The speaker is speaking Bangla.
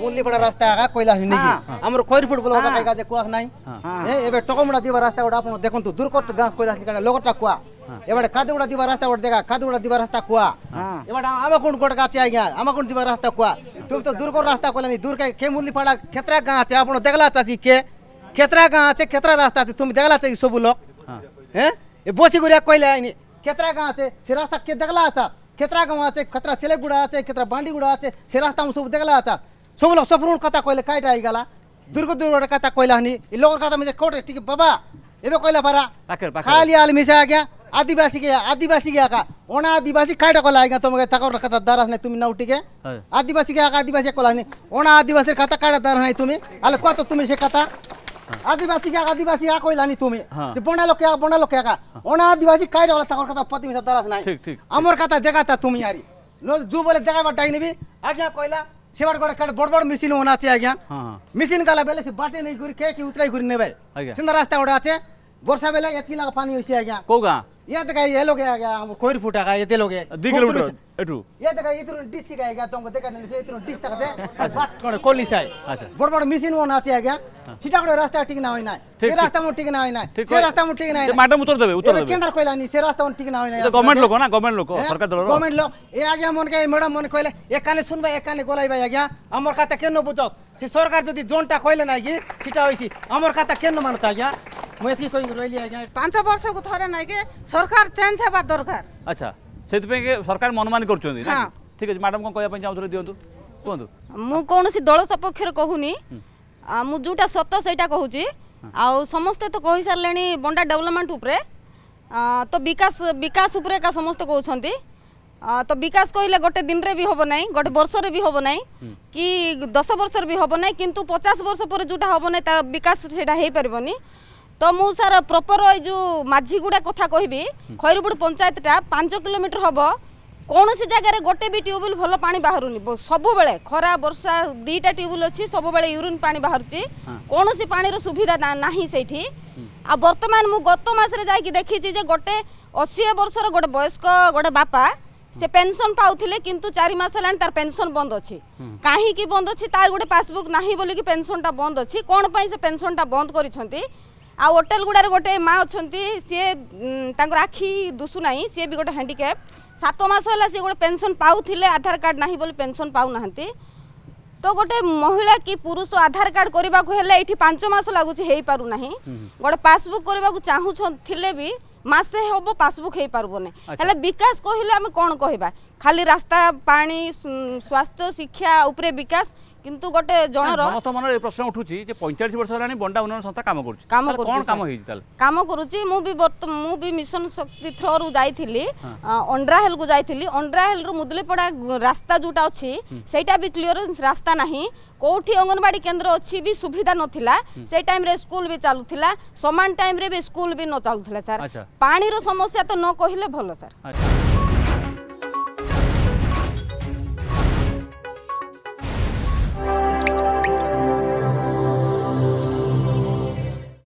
মুল্লিপাড়া রাস্তা আগা কইলা হইনি হ্যাঁ। কি আমার খৈরপুট বলে ওটা হ্যাঁ। কাজে কুয়া নাই হ্যাঁ। এ এবে টকমড়া দিবা রাস্তা ওটা আপন দেখুন তো দূর করতে গাঁ কইলা কাটা লগটা কুয়া এবারে কাদুড়া দিবা রাস্তা ওটা দেখা কাদুড়া দিবা রাস্তা কুয়া এবারে আমা কোন কোট কাছে আই গা আমা কোন দিবা রাস্তা কুয়া তুমি তো দূর কর রাস্তা কইলানি দূর কে কে মুল্লিপাড়া ক্ষেত্রা গাঁ আছে আপন দেখলা চাচি কে ক্ষেত্রা গাঁ আছে ক্ষেত্রা রাস্তা আছে তুমি দেখলা চাই সবু লোক হ্যাঁ বসি করিয়া কইলা আইনি ক্ষেত্রা গাঁ আছে সে রাস্তা কে দেখলা আছে ক্ষেত্রা গাঁ আছে ক্ষেত্রা ছেলেগুড়া আছে ক্ষেত্রা বান্ডিগুড়া আছে সে রাস্তা আমি সব দেখলা আছে ସବୁଲ ସଫରୁଣ କଥା କହିଲେ କାଇଟା ହେଇଗଲା ଦୁର୍ଗ ଦୁର୍ଗ କଥା କହିଲା ହନି ଏ ଲୋକର କଥା ମିଶା କୋଟେ ଟିକେ ବାବା ଏବେ କହିଲା ପାରା ଖାଲି ଆଲ ମିଶା गया आदिवासी के आदिवासी के आका ओना आदिवासी काटा को गया तुम तकर खाता दारस नहीं तुम ना उठी के आदिवासी के आका हाँ। आदिवासी कोला नहीं ओना आदिवासी खाता काटा दारस नहीं तुम अल को तो तुम्हें से खाता आदिवासी के आदिवासी आ कोई लानी तुम्हें हाँ। जे बोंडा लोग के बोंडा लोग के आका हाँ। ओना आदिवासी काटा वाला तकर खाता पति में दारस नहीं अमर खाता देखा था तुम यारी नो जो बोले देखा बटाई नहीं भी आज्ञा कोइला সেবার গোটা কাট বড় বড় মেশিন ওনা আছে আজ্ঞা মেশিন গালা বেলে সে বাটে নেই ঘুরি কে কি উতরাই ঘুরি নেবে সিন্দা রাস্তা ওটা আছে বর্ষা বেলে এতকি লাগা পানি হইছে আজ্ঞা কোগা येत काय हे लोक कोयर फुटा काय येते लोक दी किलोमीटर एटू येत काय इथून डिस्सी काय गा तुमका देखा नाही इथून डिस तक वाट कोण कोलिस आहे बड़ बड़ मशीन वन আছে আগে সেটা করে রাস্তা ঠিক না হয় না এই রাস্তা মো ঠিক না হয় না সেই রাস্তা মো ঠিক না হয় না মাটা উত্তর দেবে উত্তর দেবে কেন্দ্র কইলা নি সেই রাস্তা মো ঠিক না হয় না গভর্নমেন্ট লোক না গভর্নমেন্ট লোক সরকার দল গভর্নমেন্ট লোক এ আগে মন কে ম্যাডাম মন কইলে এক কানে শুনবা এক কানে গলাই ভাই আগে আমার কথা কেন বুঝক সে সরকার যদি জোনটা কইলে নাই কি সেটা হইছি আমার কথা কেন মানতা আগে ପାଞ୍ଚ ବର୍ଷକୁ ଥରେ ନାଇଁକି ସରକାର ଚେଞ୍ଜ ହେବା ଦରକାର ଆଚ୍ଛା ସେଥିପାଇଁ ସରକାର ମନମାନ କରୁଛନ୍ତି ଠିକ ଅଛି ମ୍ୟାଡ଼ାମ୍ କ'ଣ କହିବା ପାଇଁ ଚାହୁଁଥିଲେ ଦିଅନ୍ତୁ କୁହନ୍ତୁ ମୁଁ କୌଣସି ଦଳ ସପକ୍ଷରେ କହୁନି ମୁଁ ଯେଉଁଟା ସତ ସେଇଟା କହୁଛି ଆଉ ସମସ୍ତେ ତ କହିସାରିଲେଣି ବଣ୍ଡା ଡେଭଲପମେଣ୍ଟ ଉପରେ ତ ବିକାଶ ବିକାଶ ଉପରେ ଏକା ସମସ୍ତେ କହୁଛନ୍ତି ତ ବିକାଶ କହିଲେ ଗୋଟେ ଦିନରେ ବି ହେବ ନାହିଁ ଗୋଟେ ବର୍ଷରେ ବି ହେବ ନାହିଁ କି ଦଶ ବର୍ଷରେ ବି ହେବ ନାହିଁ କିନ୍ତୁ ପଚାଶ ବର୍ଷ ପରେ ଯେଉଁଟା ହେବ ନାହିଁ ତା ବିକାଶ ସେଇଟା ହେଇପାରିବନି ତ ମୁଁ ସାର୍ ପ୍ରପର ଏଇ ଯେଉଁ ମାଝିଗୁଡ଼ା କଥା କହିବି ଖଇରବୁଡ଼ ପଞ୍ଚାୟତଟା ପାଞ୍ଚ କିଲୋମିଟର ହେବ କୌଣସି ଜାଗାରେ ଗୋଟେ ବି ଟ୍ୟୁବୱେଲ୍ ଭଲ ପାଣି ବାହାରୁନି ସବୁବେଳେ ଖରା ବର୍ଷା ଦୁଇଟା ଟ୍ୟୁବୱେଲ୍ ଅଛି ସବୁବେଳେ ୟୁରିନ୍ ପାଣି ବାହାରୁଛି କୌଣସି ପାଣିର ସୁବିଧା ନାହିଁ ସେଇଠି ଆଉ ବର୍ତ୍ତମାନ ମୁଁ ଗତ ମାସରେ ଯାଇକି ଦେଖିଛି ଯେ ଗୋଟେ ଅଶୀ ବର୍ଷର ଗୋଟେ ବୟସ୍କ ଗୋଟେ ବାପା ସେ ପେନସନ୍ ପାଉଥିଲେ କିନ୍ତୁ ଚାରି ମାସ ହେଲାଣି ତାର ପେନସନ୍ ବନ୍ଦ ଅଛି କାହିଁକି ବନ୍ଦ ଅଛି ତାର ଗୋଟେ ପାସବୁକ୍ ନାହିଁ ବୋଲିକି ପେନସନ୍ଟା ବନ୍ଦ ଅଛି କ'ଣ ପାଇଁ ସେ ପେନସନ୍ଟା ବନ୍ଦ କରିଛନ୍ତି ଆଉ ହୋଟେଲ ଗୁଡ଼ାରେ ଗୋଟେ ମା ଅଛନ୍ତି ସିଏ ତାଙ୍କର ଆଖି ଦୁଶୁନାହିଁ ସିଏ ବି ଗୋଟେ ହ୍ୟାଣ୍ଡିକ୍ୟାପ୍ ସାତ ମାସ ହେଲା ସିଏ ଗୋଟେ ପେନ୍ସନ୍ ପାଉଥିଲେ ଆଧାର କାର୍ଡ଼ ନାହିଁ ବୋଲି ପେନ୍ସନ୍ ପାଉନାହାନ୍ତି ତ ଗୋଟେ ମହିଳା କି ପୁରୁଷ ଆଧାର କାର୍ଡ଼ କରିବାକୁ ହେଲେ ଏଇଠି ପାଞ୍ଚ ମାସ ଲାଗୁଛି ହେଇପାରୁନାହିଁ ଗୋଟେ ପାସବୁକ୍ କରିବାକୁ ଚାହୁଁଥିଲେ ବି ମାସେ ହେବ ପାସବୁକ୍ ହେଇପାରିବନି ହେଲେ ବିକାଶ କହିଲେ ଆମେ କ'ଣ କହିବା ଖାଲି ରାସ୍ତା ପାଣି ସ୍ୱାସ୍ଥ୍ୟ ଶିକ୍ଷା ଉପରେ ବିକାଶ কিন্তু গোটে হ্যাঁ, জনর সমস্তমানর এই প্রশ্ন উঠুছি যে 45 বর্ষ হলানি বন্ডা উন্নয়ন সংস্থা কাম করুছি কাম করুছি কোন কাম হইছি তাহলে কাম করুছি মু বি মু বি মিশন শক্তি থ্রো রু যাইଥିଲି অন্ড্রাহেল কু যাইଥିଲି অন্ড্রাহেল রু মুদলিপড়া রাস্তা যোটা অছি সেইটা বি ক্লিয়ারেন্স রাস্তা নাহি কোটি অঙ্গনবাড়ি কেন্দ্র অছি বি সুবিধা নথিলা সেই টাইম রে স্কুল বি চালুথিলা সমান টাইম রে বি স্কুল বি ন চালুথিলা স্যার পানির সমস্যা তো ন কহিলে ভালো স্যার আচ্ছা